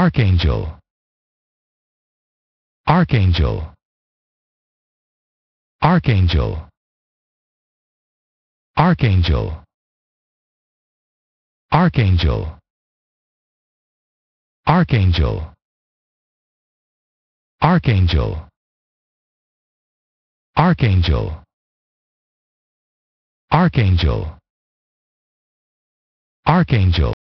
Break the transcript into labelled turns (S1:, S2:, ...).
S1: Archangel Archangel Archangel Archangel Archangel Archangel Archangel Archangel Archangel Archangel